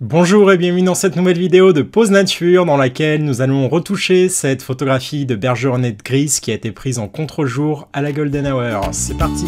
Bonjour et bienvenue dans cette nouvelle vidéo de Pause Nature dans laquelle nous allons retoucher cette photographie de bergeronnette grise qui a été prise en contre-jour à la Golden Hour. C'est parti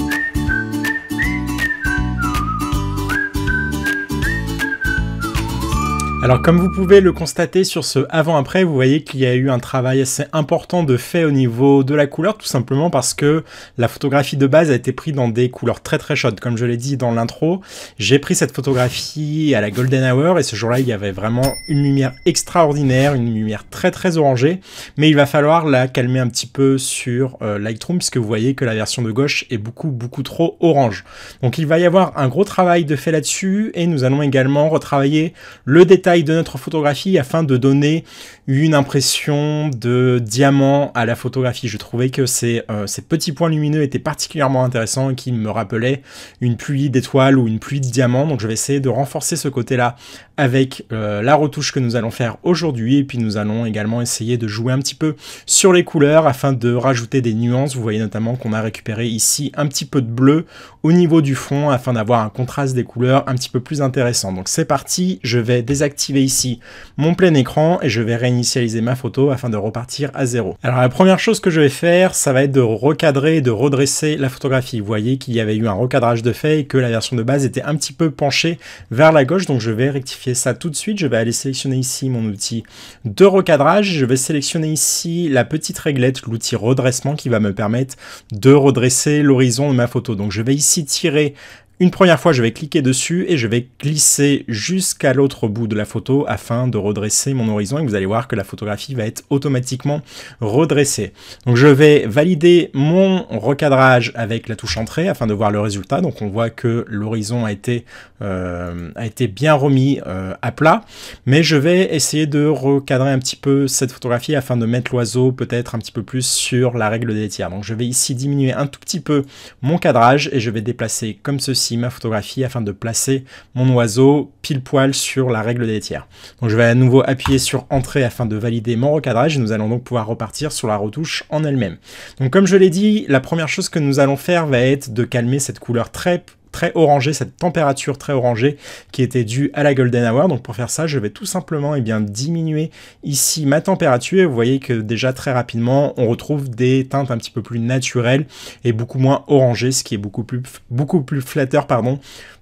Alors comme vous pouvez le constater sur ce avant-après, vous voyez qu'il y a eu un travail assez important de fait au niveau de la couleur, tout simplement parce que la photographie de base a été prise dans des couleurs très très chaudes. Comme je l'ai dit dans l'intro, j'ai pris cette photographie à la Golden Hour et ce jour-là il y avait vraiment une lumière extraordinaire, une lumière très très orangée, mais il va falloir la calmer un petit peu sur euh, Lightroom puisque vous voyez que la version de gauche est beaucoup beaucoup trop orange. Donc il va y avoir un gros travail de fait là-dessus et nous allons également retravailler le détail de notre photographie afin de donner une impression de diamant à la photographie. Je trouvais que ces, euh, petits points lumineux étaient particulièrement intéressants et qui me rappelaient une pluie d'étoiles ou une pluie de diamants. Donc je vais essayer de renforcer ce côté-là avec euh, la retouche que nous allons faire aujourd'hui. Et puis nous allons également essayer de jouer un petit peu sur les couleurs afin de rajouter des nuances. Vous voyez notamment qu'on a récupéré ici un petit peu de bleu au niveau du fond afin d'avoir un contraste des couleurs un petit peu plus intéressant. Donc c'est parti, je vais désactiver ici mon plein écran et je vais réinitialiser ma photo afin de repartir à zéro. Alors la première chose que je vais faire, ça va être de recadrer et de redresser la photographie. Vous voyez qu'il y avait eu un recadrage de fait et que la version de base était un petit peu penchée vers la gauche, donc je vais rectifier ça tout de suite. Je vais aller sélectionner ici mon outil de recadrage, je vais sélectionner ici la petite réglette, l'outil redressement qui va me permettre de redresser l'horizon de ma photo. Donc je vais ici tirer une première fois, je vais cliquer dessus et je vais glisser jusqu'à l'autre bout de la photo afin de redresser mon horizon et vous allez voir que la photographie va être automatiquement redressée. Donc je vais valider mon recadrage avec la touche entrée afin de voir le résultat. Donc on voit que l'horizon a, été euh, a été bien remis euh, à plat, mais je vais essayer de recadrer un petit peu cette photographie afin de mettre l'oiseau peut-être un petit peu plus sur la règle des tiers. Donc je vais ici diminuer un tout petit peu mon cadrage et je vais déplacer comme ceci ma photographie afin de placer mon oiseau pile poil sur la règle des tiers. Donc je vais à nouveau appuyer sur entrée afin de valider mon recadrage et nous allons donc pouvoir repartir sur la retouche en elle-même. Donc comme je l'ai dit, la première chose que nous allons faire va être de calmer cette couleur très très orangée, cette température très orangée qui était due à la golden hour. Donc pour faire ça, je vais tout simplement et eh bien, diminuer ici ma température. Et Vous voyez que déjà très rapidement, on retrouve des teintes un petit peu plus naturelles et beaucoup moins orangées, ce qui est beaucoup plus, beaucoup plus flatteur pardon,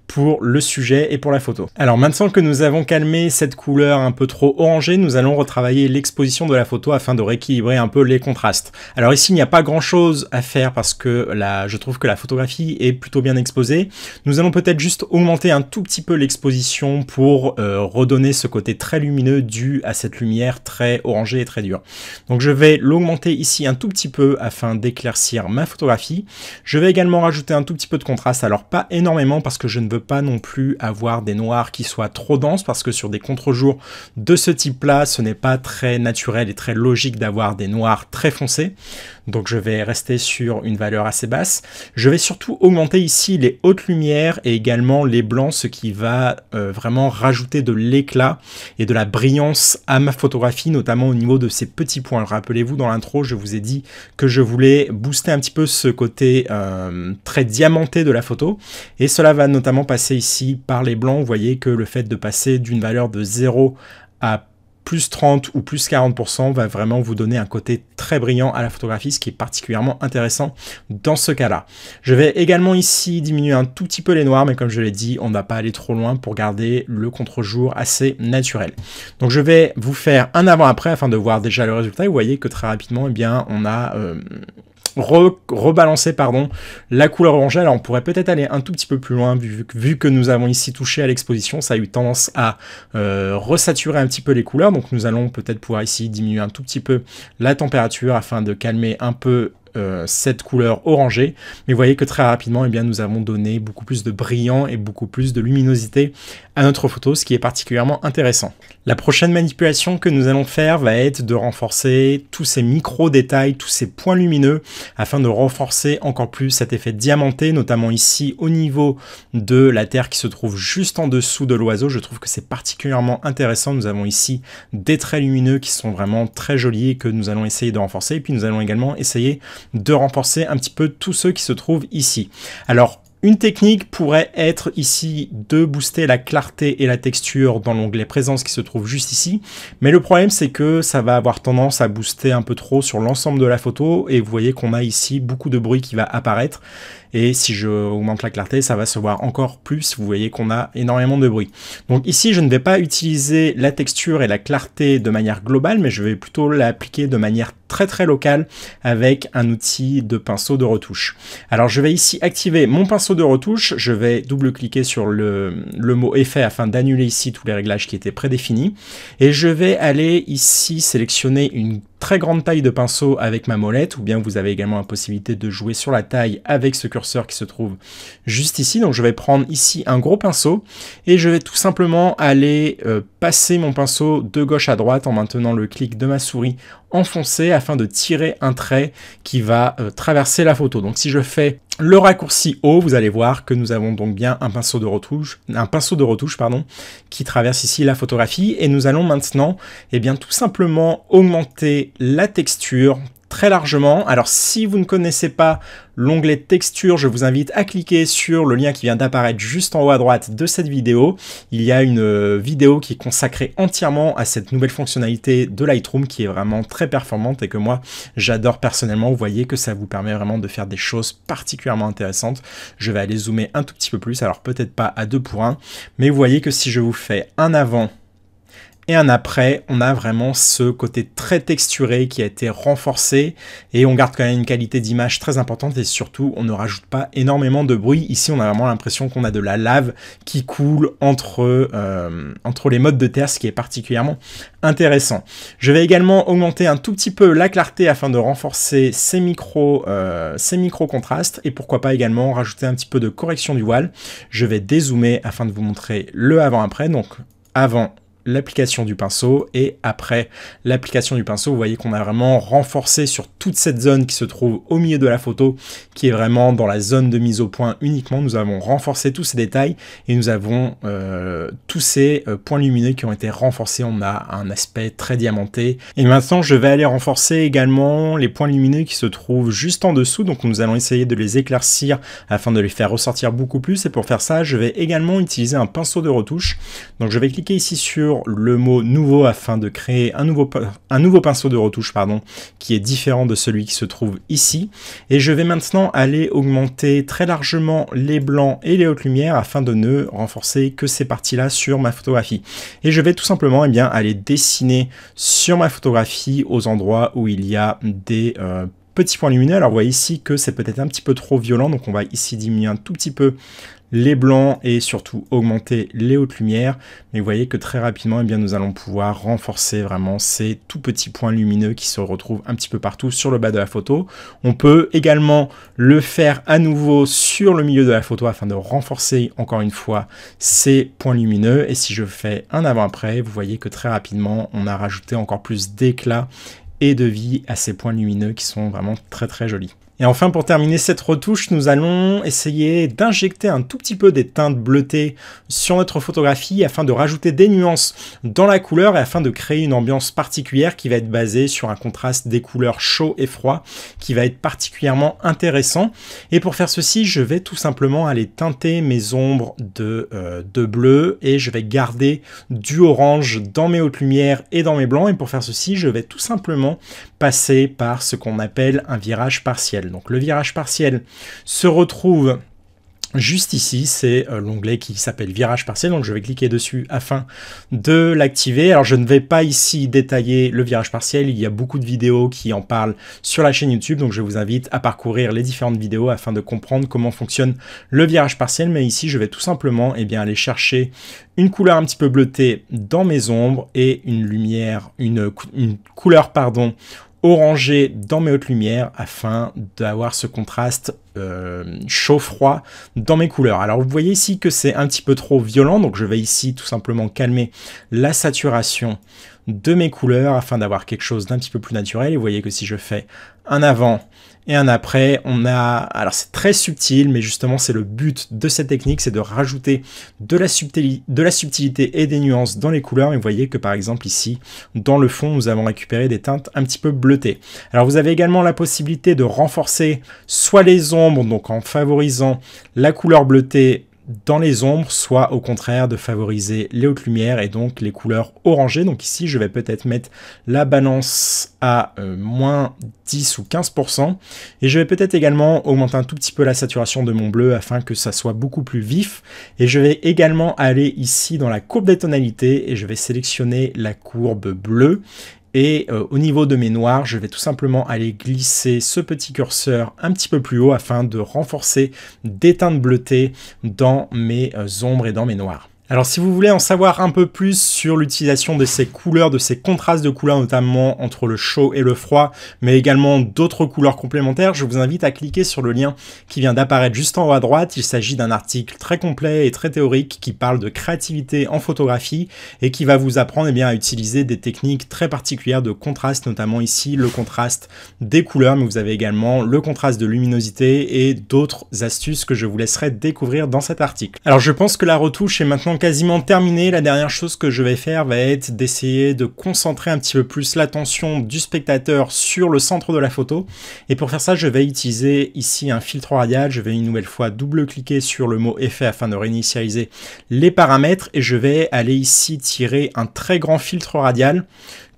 pour le sujet et pour la photo. Alors maintenant que nous avons calmé cette couleur un peu trop orangée, nous allons retravailler l'exposition de la photo afin de rééquilibrer un peu les contrastes. Alors ici, il n'y a pas grand chose à faire parce que là, je trouve que la photographie est plutôt bien exposée. Nous allons peut-être juste augmenter un tout petit peu l'exposition pour euh, redonner ce côté très lumineux dû à cette lumière très orangée et très dure. Donc je vais l'augmenter ici un tout petit peu afin d'éclaircir ma photographie. Je vais également rajouter un tout petit peu de contraste, alors pas énormément parce que je ne veux pas non plus avoir des noirs qui soient trop denses parce que sur des contre-jours de ce type-là, ce n'est pas très naturel et très logique d'avoir des noirs très foncés donc je vais rester sur une valeur assez basse. Je vais surtout augmenter ici les hautes lumières et également les blancs, ce qui va euh, vraiment rajouter de l'éclat et de la brillance à ma photographie, notamment au niveau de ces petits points. Rappelez-vous, dans l'intro, je vous ai dit que je voulais booster un petit peu ce côté euh, très diamanté de la photo, et cela va notamment passer ici par les blancs. Vous voyez que le fait de passer d'une valeur de 0 à plus 30 ou plus 40% va vraiment vous donner un côté très brillant à la photographie, ce qui est particulièrement intéressant dans ce cas-là. Je vais également ici diminuer un tout petit peu les noirs, mais comme je l'ai dit, on ne va pas aller trop loin pour garder le contre-jour assez naturel. Donc je vais vous faire un avant-après afin de voir déjà le résultat. Vous voyez que très rapidement, eh bien, on a... Euh, re, rebalancer pardon, la couleur orange Alors on pourrait peut-être aller un tout petit peu plus loin vu, que nous avons ici touché à l'exposition, ça a eu tendance à euh, resaturer un petit peu les couleurs. Donc nous allons peut-être pouvoir ici diminuer un tout petit peu la température afin de calmer un peu cette euh, couleur orangée. Mais vous voyez que très rapidement, et eh bien, nous avons donné beaucoup plus de brillant et beaucoup plus de luminosité à notre photo, ce qui est particulièrement intéressant. La prochaine manipulation que nous allons faire va être de renforcer tous ces micro-détails, tous ces points lumineux, afin de renforcer encore plus cet effet diamanté, notamment ici au niveau de la terre qui se trouve juste en dessous de l'oiseau. Je trouve que c'est particulièrement intéressant. Nous avons ici des traits lumineux qui sont vraiment très jolis et que nous allons essayer de renforcer. Et puis nous allons également essayer de renforcer un petit peu tous ceux qui se trouvent ici. Alors, une technique pourrait être ici de booster la clarté et la texture dans l'onglet présence qui se trouve juste ici. Mais le problème, c'est que ça va avoir tendance à booster un peu trop sur l'ensemble de la photo. Et vous voyez qu'on a ici beaucoup de bruit qui va apparaître. Et si je augmente la clarté, ça va se voir encore plus. Vous voyez qu'on a énormément de bruit. Donc ici, je ne vais pas utiliser la texture et la clarté de manière globale, mais je vais plutôt l'appliquer de manière très très local avec un outil de pinceau de retouche. Alors je vais ici activer mon pinceau de retouche, je vais double-cliquer sur le, mot effet afin d'annuler ici tous les réglages qui étaient prédéfinis et je vais aller ici sélectionner une très grande taille de pinceau avec ma molette, ou bien vous avez également la possibilité de jouer sur la taille avec ce curseur qui se trouve juste ici. Donc je vais prendre ici un gros pinceau, et je vais tout simplement aller euh, passer mon pinceau de gauche à droite en maintenant le clic de ma souris enfoncé afin de tirer un trait qui va euh, traverser la photo. Donc si je fais le raccourci haut, vous allez voir que nous avons donc bien un pinceau de retouche, un pinceau de retouche pardon, qui traverse ici la photographie et nous allons maintenant eh bien, tout simplement augmenter la texture très largement. Alors si vous ne connaissez pas l'onglet texture, je vous invite à cliquer sur le lien qui vient d'apparaître juste en haut à droite de cette vidéo. Il y a une euh, vidéo qui est consacrée entièrement à cette nouvelle fonctionnalité de Lightroom qui est vraiment très performante et que moi j'adore personnellement. Vous voyez que ça vous permet vraiment de faire des choses particulièrement intéressantes. Je vais aller zoomer un tout petit peu plus, alors peut-être pas à deux pour 1, mais vous voyez que si je vous fais un avant et un après, on a vraiment ce côté très texturé qui a été renforcé et on garde quand même une qualité d'image très importante et surtout on ne rajoute pas énormément de bruit. Ici on a vraiment l'impression qu'on a de la lave qui coule entre, euh, entre les modes de terre, ce qui est particulièrement intéressant. Je vais également augmenter un tout petit peu la clarté afin de renforcer ces micro, euh, micro contrastes et pourquoi pas également rajouter un petit peu de correction du voile. Je vais dézoomer afin de vous montrer le avant-après, donc avant l'application du pinceau et après l'application du pinceau, vous voyez qu'on a vraiment renforcé sur toute cette zone qui se trouve au milieu de la photo, qui est vraiment dans la zone de mise au point uniquement. Nous avons renforcé tous ces détails et nous avons euh, tous ces euh, points lumineux qui ont été renforcés. On a un aspect très diamanté. Et maintenant, je vais aller renforcer également les points lumineux qui se trouvent juste en dessous. Donc nous allons essayer de les éclaircir afin de les faire ressortir beaucoup plus. Et pour faire ça, je vais également utiliser un pinceau de retouche. Donc je vais cliquer ici sur le mot nouveau afin de créer un nouveau, un nouveau pinceau de retouche pardon, qui est différent de celui qui se trouve ici. Et je vais maintenant aller augmenter très largement les blancs et les hautes lumières afin de ne renforcer que ces parties-là sur ma photographie. Et je vais tout simplement et eh bien, aller dessiner sur ma photographie aux endroits où il y a des euh, petits points lumineux. Alors ici que c'est peut-être un petit peu trop violent, donc on va ici diminuer un tout petit peu les blancs et surtout augmenter les hautes lumières. Mais vous voyez que très rapidement, eh bien, nous allons pouvoir renforcer vraiment ces tout petits points lumineux qui se retrouvent un petit peu partout sur le bas de la photo. On peut également le faire à nouveau sur le milieu de la photo afin de renforcer encore une fois ces points lumineux. Et si je fais un avant-après, vous voyez que très rapidement, on a rajouté encore plus d'éclat et de vie à ces points lumineux qui sont vraiment très très jolis. Et enfin, pour terminer cette retouche, nous allons essayer d'injecter un tout petit peu des teintes bleutées sur notre photographie afin de rajouter des nuances dans la couleur et afin de créer une ambiance particulière qui va être basée sur un contraste des couleurs chaud et froid qui va être particulièrement intéressant. Et pour faire ceci, je vais tout simplement aller teinter mes ombres de, euh, de bleu et je vais garder du orange dans mes hautes lumières et dans mes blancs. Et pour faire ceci, je vais tout simplement passer par ce qu'on appelle un virage partiel. Donc le virage partiel se retrouve juste ici, c'est euh, l'onglet qui s'appelle virage partiel, donc je vais cliquer dessus afin de l'activer. Alors je ne vais pas ici détailler le virage partiel, il y a beaucoup de vidéos qui en parlent sur la chaîne YouTube, donc je vous invite à parcourir les différentes vidéos afin de comprendre comment fonctionne le virage partiel, mais ici je vais tout simplement eh bien, aller chercher une couleur un petit peu bleutée dans mes ombres et une lumière, une couleur pardon, orangé dans mes hautes lumières afin d'avoir ce contraste euh, chaud-froid dans mes couleurs. Alors vous voyez ici que c'est un petit peu trop violent, donc je vais ici tout simplement calmer la saturation de mes couleurs afin d'avoir quelque chose d'un petit peu plus naturel. Et vous voyez que si je fais un avant et un après, on a... Alors c'est très subtil, mais justement c'est le but de cette technique, c'est de rajouter de la, de la subtilité et des nuances dans les couleurs. Et vous voyez que par exemple ici, dans le fond, nous avons récupéré des teintes un petit peu bleutées. Alors vous avez également la possibilité de renforcer soit les ombres, donc en favorisant la couleur bleutée dans les ombres, soit au contraire de favoriser les hautes lumières et donc les couleurs orangées. Donc ici, je vais peut-être mettre la balance à euh, moins 10 ou 15%. Et je vais peut-être également augmenter un tout petit peu la saturation de mon bleu afin que ça soit beaucoup plus vif. Et je vais également aller ici dans la courbe des tonalités et je vais sélectionner la courbe bleue. Et euh, au niveau de mes noirs, je vais tout simplement aller glisser ce petit curseur un petit peu plus haut afin de renforcer des teintes bleutées dans mes euh, ombres et dans mes noirs. Alors si vous voulez en savoir un peu plus sur l'utilisation de ces couleurs, de ces contrastes de couleurs notamment entre le chaud et le froid, mais également d'autres couleurs complémentaires, je vous invite à cliquer sur le lien qui vient d'apparaître juste en haut à droite. Il s'agit d'un article très complet et très théorique qui parle de créativité en photographie et qui va vous apprendre eh bien, à utiliser des techniques très particulières de contraste, notamment ici le contraste des couleurs, mais vous avez également le contraste de luminosité et d'autres astuces que je vous laisserai découvrir dans cet article. Alors je pense que la retouche est maintenant quasiment terminé, la dernière chose que je vais faire va être d'essayer de concentrer un petit peu plus l'attention du spectateur sur le centre de la photo. Et pour faire ça, je vais utiliser ici un filtre radial. Je vais une nouvelle fois double-cliquer sur le mot effet afin de réinitialiser les paramètres. Et je vais aller ici tirer un très grand filtre radial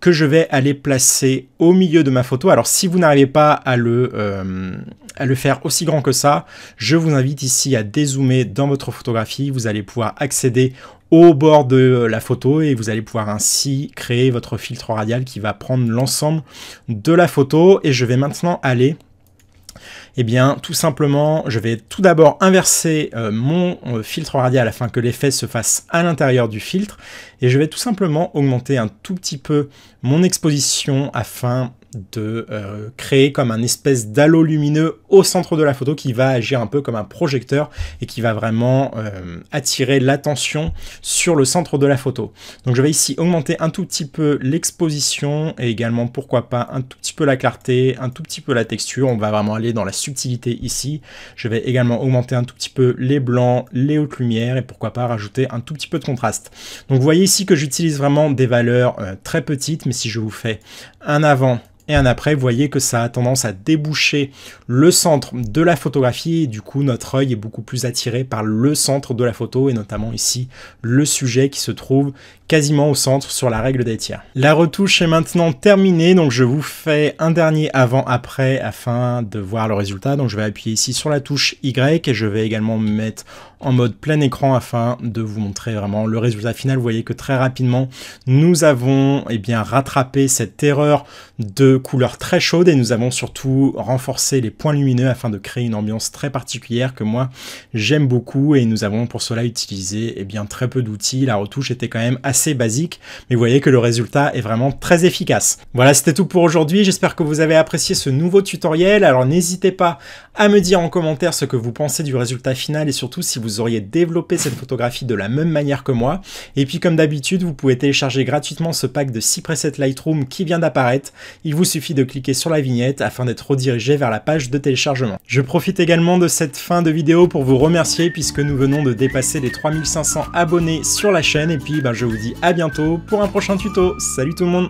que je vais aller placer au milieu de ma photo. Alors si vous n'arrivez pas à le... Euh, à le faire aussi grand que ça, je vous invite ici à dézoomer dans votre photographie. Vous allez pouvoir accéder au bord de la photo et vous allez pouvoir ainsi créer votre filtre radial qui va prendre l'ensemble de la photo. Et je vais maintenant aller eh bien, tout simplement, je vais tout d'abord inverser euh, mon euh, filtre radial afin que l'effet se fasse à l'intérieur du filtre. Et je vais tout simplement augmenter un tout petit peu mon exposition afin de euh, créer comme un espèce d'halo lumineux au centre de la photo qui va agir un peu comme un projecteur et qui va vraiment euh, attirer l'attention sur le centre de la photo. Donc je vais ici augmenter un tout petit peu l'exposition et également pourquoi pas un tout petit peu la clarté, un tout petit peu la texture. On va vraiment aller dans la subtilité ici. Je vais également augmenter un tout petit peu les blancs, les hautes lumières et pourquoi pas rajouter un tout petit peu de contraste. Donc vous voyez ici que j'utilise vraiment des valeurs euh, très petites mais si je vous fais un avant et un après, vous voyez que ça a tendance à déboucher le centre de la photographie, et du coup notre œil est beaucoup plus attiré par le centre de la photo, et notamment ici le sujet qui se trouve quasiment au centre sur la règle des tiers. La retouche est maintenant terminée, donc je vous fais un dernier avant-après afin de voir le résultat. Donc je vais appuyer ici sur la touche Y et je vais également mettre en mode plein écran afin de vous montrer vraiment le résultat final. Vous voyez que très rapidement, nous avons et eh bien, rattrapé cette erreur de couleur très chaude et nous avons surtout renforcé les points lumineux afin de créer une ambiance très particulière que moi j'aime beaucoup et nous avons pour cela utilisé et eh bien, très peu d'outils. La retouche était quand même assez basique, mais vous voyez que le résultat est vraiment très efficace. Voilà, c'était tout pour aujourd'hui. J'espère que vous avez apprécié ce nouveau tutoriel. Alors n'hésitez pas à me dire en commentaire ce que vous pensez du résultat final et surtout si vous auriez développé cette photographie de la même manière que moi. Et puis comme d'habitude, vous pouvez télécharger gratuitement ce pack de 6 presets Lightroom qui vient d'apparaître. Il vous suffit de cliquer sur la vignette afin d'être redirigé vers la page de téléchargement. Je profite également de cette fin de vidéo pour vous remercier puisque nous venons de dépasser les 3500 abonnés sur la chaîne et puis ben, je vous dis à bientôt pour un prochain tuto. Salut tout le monde